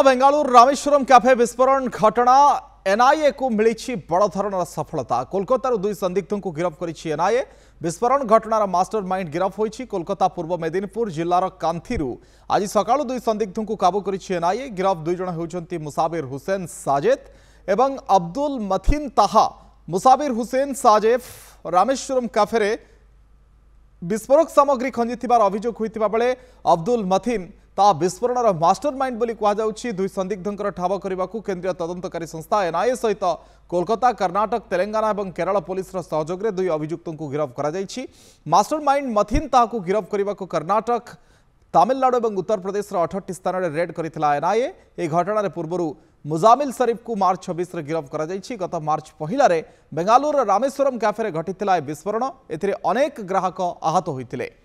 আ Bengaluru Rameswaram cafe বিস্ফোরণ ঘটনা NIA কো মিলিছি বড় ধরনার সফলতা কলকাতাৰ দুই সন্দেহজনকক গ্ৰেপ্ত কৰিছে NIA বিস্ফোরণ ঘটনৰ মাস্টারমাইণ্ড গ্ৰেপ্ত হৈছে কলকাতা পূৰ্ব মেদিনীপুর জিলাৰ কাಂತಿৰু আজি সকালু দুই সন্দেহজনকক কাবু কৰিছে NIA গ্ৰেপ্ত দুইজন হৈছন্তি মুসাৱીર হোসেন সাজেদ আৰু আব্দুল মতিন তাহা মুসাৱીર হোসেন সাজেফ ৰামেশ্বৰম কাফেৰে বিস্ফোরক সামগ্রী খঞ্জিবার অভিযোগ হয়ে বেড়ে অব্দুল মথিন তা বিস্ফোরণর মাস্টর মাইন্ড বলে কুযাচ্ছে দুই সন্দিগ্ধঙ্কর ঠাব করা কেন্দ্রীয় তদন্তকারী সংস্থা এনআইএ সহ কলকাতা কর্ণাটক তেলেঙ্গানা এবং কেরল পুলিশর সহযোগে দুই অভিযুক্ত গিরফ করা মাস্টর মাইন্ড মথিন তাহলে গিরফ করা কর্ণাটক তামিলনাড়ু এবং উত্তরপ্রদেশর অঠরটি স্থানের রেড করে এনআইএ এই ঘটনার পূর্বর मुजामिल सरीफ को मार्च छब्स गिरफ्त गत मार्च पहल बेंगालुरु रामेश्वरम कैफे घटी विस्फोरण एनेक ग्राहक आहत होते हैं